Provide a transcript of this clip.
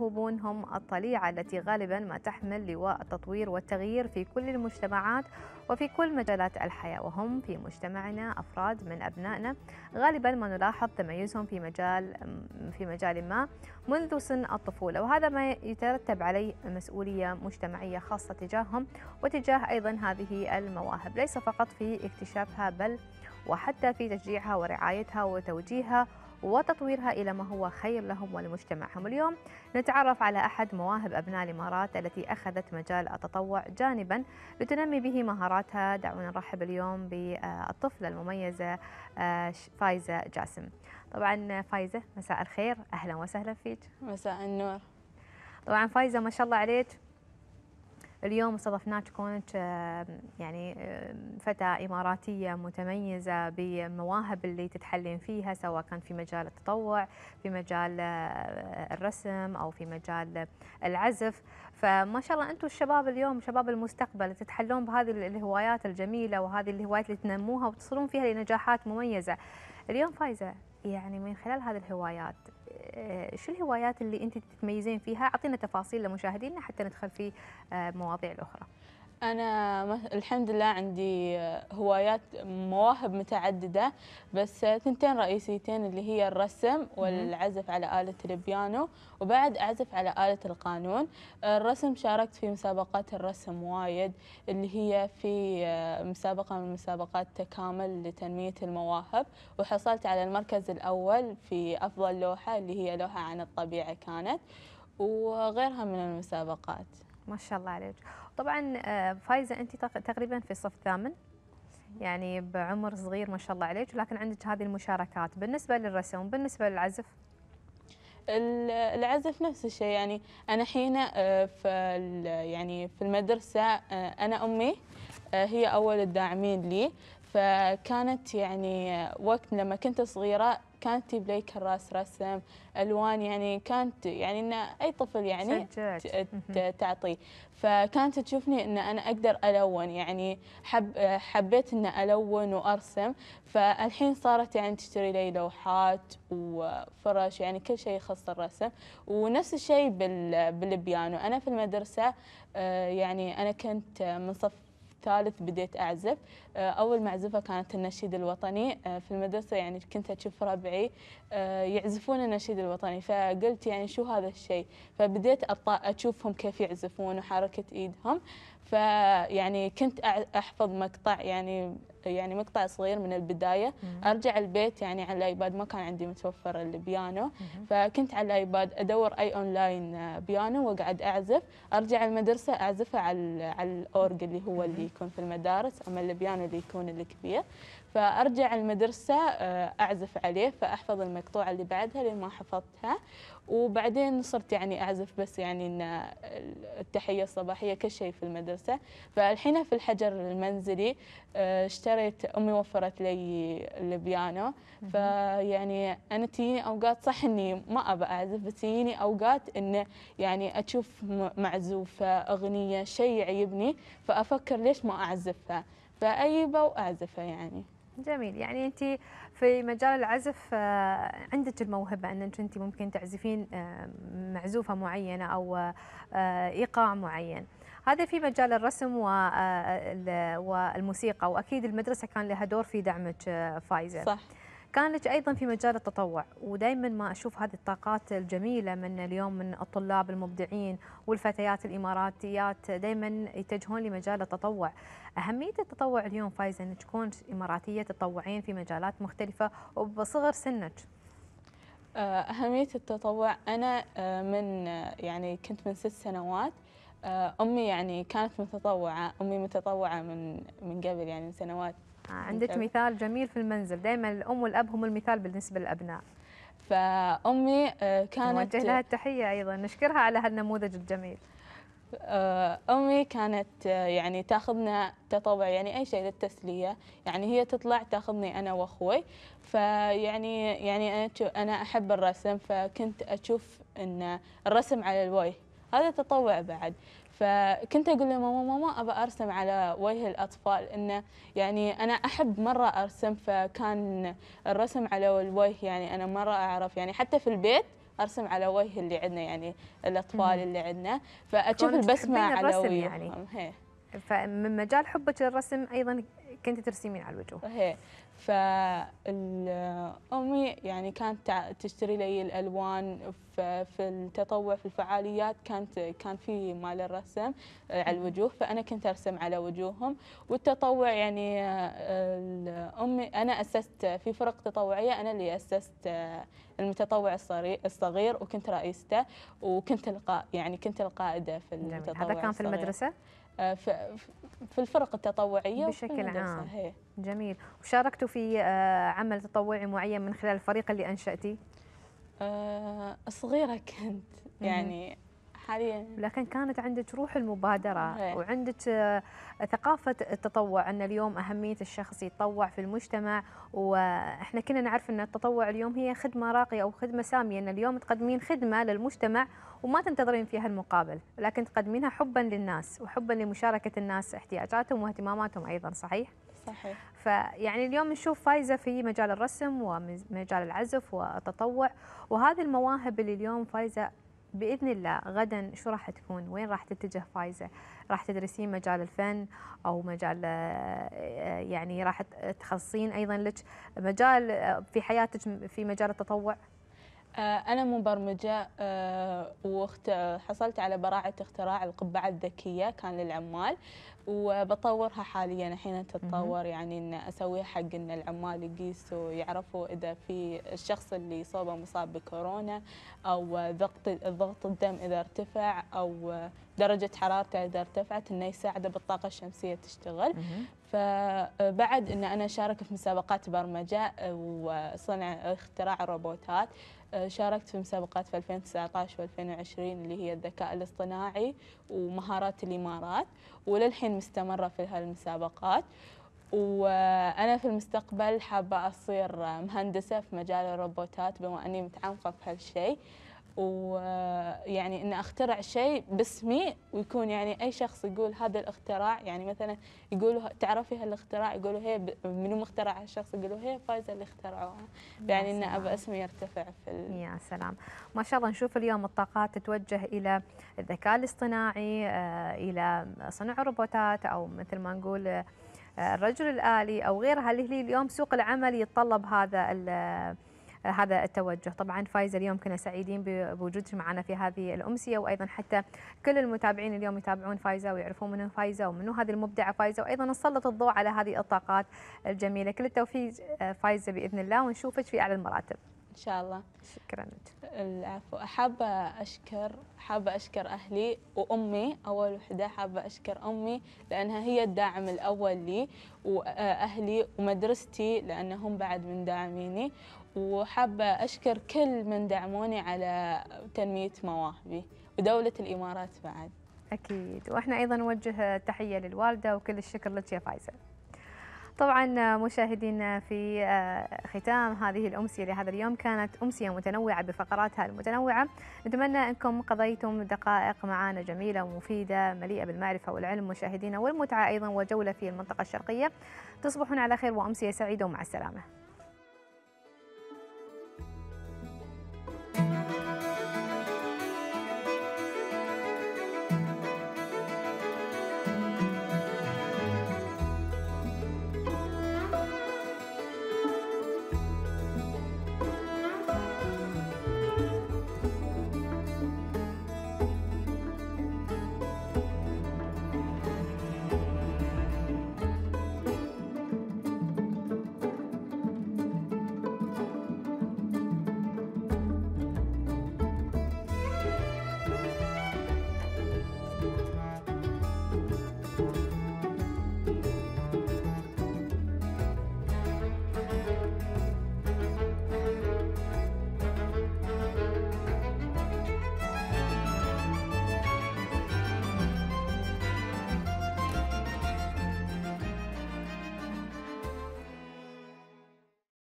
الموهوبون هم الطليعة التي غالبا ما تحمل لواء التطوير والتغيير في كل المجتمعات وفي كل مجالات الحياة وهم في مجتمعنا أفراد من أبنائنا غالبا ما نلاحظ تميزهم في مجال في مجال ما منذ سن الطفولة وهذا ما يترتب عليه مسؤولية مجتمعية خاصة تجاههم وتجاه أيضا هذه المواهب ليس فقط في اكتشافها بل وحتى في تشجيعها ورعايتها وتوجيهها وتطويرها إلى ما هو خير لهم ولمجتمعهم اليوم نتعرف على أحد مواهب أبناء الإمارات التي أخذت مجال التطوع جانبا لتنمي به مهاراتها دعونا نرحب اليوم بالطفلة المميزة آه، فايزة جاسم طبعا فايزة مساء الخير أهلا وسهلا فيك مساء النور طبعا فايزة ما شاء الله عليك اليوم استضفناك كونك يعني فتاة إماراتية متميزة بالمواهب اللي تتحلين فيها سواء كان في مجال التطوع في مجال آه، الرسم أو في مجال العزف فما شاء الله أنتم الشباب اليوم شباب المستقبل تتحلون بهذه الهوايات الجميلة وهذه الهوايات اللي تنموها وتصلون فيها لنجاحات مميزة اليوم فايزة يعني من خلال هذه الهوايات آه، شو الهوايات اللي انت تتميزين فيها اعطينا تفاصيل لمشاهدينا حتى ندخل في آه، مواضيع الاخرى أنا الحمد لله عندي آه، هوايات مواهب متعددة بس ثنتين رئيسيتين اللي هي الرسم والعزف على آلة البيانو وبعد أعزف على آلة القانون الرسم شاركت في مسابقات الرسم وايد اللي هي في آه، مسابقة من مسابقات تكامل لتنمية المواهب وحصلت على المركز الأول في أفضل لوحة اللي هي لوحة عن الطبيعة كانت وغيرها من المسابقات ما شاء الله عليك طبعا آه، فايزه انت تقريبا في الصف الثامن يعني بعمر صغير ما شاء الله عليك ولكن عندك هذه المشاركات بالنسبه للرسم بالنسبه للعزف العزف نفس الشيء يعني انا حين آه، في يعني في المدرسه آه، انا امي هي اول الداعمين لي فكانت يعني وقت لما كنت صغيره كانت تجيب لي كراس رسم الوان يعني كانت يعني ان اي طفل يعني تعطيه فكانت تشوفني ان انا اقدر الون يعني حب حبيت ان الون وارسم فالحين صارت يعني تشتري لي لوحات وفرش يعني كل شيء يخص الرسم ونفس الشيء بالبيانو انا في المدرسه آه، يعني انا كنت من صف الثالث بديت أعزف آه، أول معزفة كانت النشيد الوطني آه، في المدرسة يعني كنت أشوف ربعي آه، يعزفون النشيد الوطني فقلت يعني شو هذا الشيء فبديت أشوفهم كيف يعزفون وحركة إيدهم فيعني كنت أحفظ مقطع يعني يعني مقطع صغير من البداية أرجع البيت يعني على الأيباد ما كان عندي متوفر البيانو فكنت على الأيباد أدور أي أونلاين آه، بيانو وأقعد أعزف أرجع المدرسة أعزفه على على الأورج اللي هو اللي يكون في المدارس أما البيانو اللي يكون الكبير فارجع المدرسه آه، اعزف عليه فاحفظ المقطوعه اللي بعدها لين ما حفظتها وبعدين صرت يعني اعزف بس يعني ان التحيه الصباحيه كل شيء في المدرسه فالحين في الحجر المنزلي آه، اشتريت امي وفرت لي البيانو فيعني انا تجيني اوقات صح اني ما ابى اعزف بس تجيني اوقات انه يعني اشوف معزوفه اغنيه شيء يعجبني فافكر ليش ما اعزفها فاجيبه واعزفه يعني جميل يعني انت في مجال العزف آه، عندك الموهبه انك انت ممكن تعزفين آه، معزوفه معينه او آه، ايقاع معين هذا في مجال الرسم والموسيقى واكيد المدرسه كان لها دور في دعمك فايزه صح كانت ايضا في مجال التطوع ودائما ما اشوف هذه الطاقات الجميله من اليوم من الطلاب المبدعين والفتيات الاماراتيات دائما يتجهون لمجال التطوع اهميه التطوع اليوم فايزه ان تكون اماراتيه تتطوعين في مجالات مختلفه وبصغر سنك آه، أهمية التطوع أنا آه، من آه، يعني كنت من ست سنوات أمي يعني كانت متطوعة أمي متطوعة من من قبل يعني من سنوات عندك مثال جميل في المنزل دائما الام والاب هم المثال بالنسبه للابناء فامي آه، كانت نوجه لها التحيه ايضا نشكرها على هالنموذج الجميل آه، امي كانت آه، يعني تاخذنا تطوع يعني اي شيء للتسليه يعني هي تطلع تاخذني انا واخوي فيعني يعني انا احب الرسم فكنت اشوف ان الرسم على الوجه هذا تطوع بعد فكنت اقول لماما ماما ماما ابى ارسم على وجه الاطفال انه يعني انا احب مره ارسم فكان الرسم على الوجه يعني انا مره اعرف يعني حتى في البيت ارسم على وجه اللي عندنا يعني الاطفال اللي عندنا فاشوف البسمه على وجههم يعني. إيه. فمن مجال حبك للرسم ايضا كنت ترسمين على الوجوه هي فأمي يعني كانت تشتري لي الألوان في التطوع في الفعاليات كانت كان في مال الرسم آه، على الوجوه فأنا كنت أرسم على وجوههم والتطوع يعني آه، أمي أنا أسست في فرق تطوعية أنا اللي أسست آه، المتطوع الصغير وكنت رئيسته وكنت يعني كنت القائدة في المتطوع هذا كان في المدرسة؟ آه، في الفرق التطوعيه بشكل عام جميل وشاركتوا في آه، عمل تطوعي معين من خلال الفريق اللي انشاتيه آه، صغيره كنت يعني حاليا لكن كانت عندك روح المبادره هي. إيه. وعندك آه، ثقافه التطوع ان اليوم اهميه الشخص يتطوع في المجتمع واحنا كنا نعرف ان التطوع اليوم هي خدمه راقيه او خدمه ساميه ان اليوم تقدمين خدمه للمجتمع وما تنتظرين فيها المقابل لكن تقدمينها حبا للناس وحبا لمشاركه الناس احتياجاتهم واهتماماتهم ايضا صحيح صحيح فيعني اليوم نشوف فايزه في مجال الرسم ومجال العزف والتطوع وهذه المواهب اللي اليوم فايزه باذن الله غدا شو راح تكون؟ وين راح تتجه فايزه؟ راح تدرسين مجال الفن او مجال آه، يعني راح تخصصين ايضا لك مجال آه، في حياتك في مجال التطوع؟ آه، أنا مبرمجة وحصلت على براعة اختراع القبعة الذكية كان للعمال وبطورها حاليا الحين تتطور يعني ان اسويها حق ان العمال يقيسوا يعرفوا اذا في الشخص اللي صوبه مصاب بكورونا او ضغط ضغط الدم اذا ارتفع او درجه حرارته اذا ارتفعت انه يساعده بالطاقه الشمسيه تشتغل فبعد ان انا شاركت في مسابقات برمجه آه، وصنع اختراع الروبوتات آه، شاركت في مسابقات في 2019 و2020 اللي هي الذكاء الاصطناعي ومهارات الامارات وللحين مستمره في هالمسابقات وانا في المستقبل حابه اصير مهندسه في مجال الروبوتات بما اني متعمقه في هالشيء ويعني ان اخترع شيء باسمي ويكون يعني اي شخص يقول هذا الاختراع يعني مثلا يقولوا تعرفي هالاختراع يقولوا هي منو مخترع هالشخص يقولوا هي فايزه اللي اخترعوها يعني ان ابى اسمي يرتفع في ال... يا سلام ما شاء الله نشوف اليوم الطاقات تتوجه الى الذكاء الاصطناعي آه، الى صنع روبوتات او مثل ما نقول آه، الرجل الالي او غيرها اللي اليوم سوق العمل يتطلب هذا هذا التوجه طبعا فايزة اليوم كنا سعيدين بوجودك معنا في هذه الأمسية وأيضا حتى كل المتابعين اليوم يتابعون فايزة ويعرفون منو فايزة ومنو هذه المبدعة فايزة وأيضا نسلط الضوء على هذه الطاقات الجميلة كل التوفيق آه، فايزة بإذن الله ونشوفك في أعلى المراتب ان شاء الله شكرا العفو حابه اشكر حابه اشكر اهلي وامي اول وحده حابه اشكر امي لانها هي الداعم الاول لي واهلي ومدرستي لانهم بعد من داعميني وحابه اشكر كل من دعموني على تنميه مواهبي ودوله الامارات بعد اكيد واحنا ايضا نوجه تحيه للوالده وكل الشكر لك يا فايزه طبعا مشاهدينا في آه، ختام هذه الأمسية لهذا اليوم كانت أمسية متنوعة بفقراتها المتنوعة نتمنى أنكم قضيتم دقائق معنا جميلة ومفيدة مليئة بالمعرفة والعلم مشاهدينا والمتعة أيضا وجولة في المنطقة الشرقية تصبحون على خير وأمسية سعيدة ومع السلامة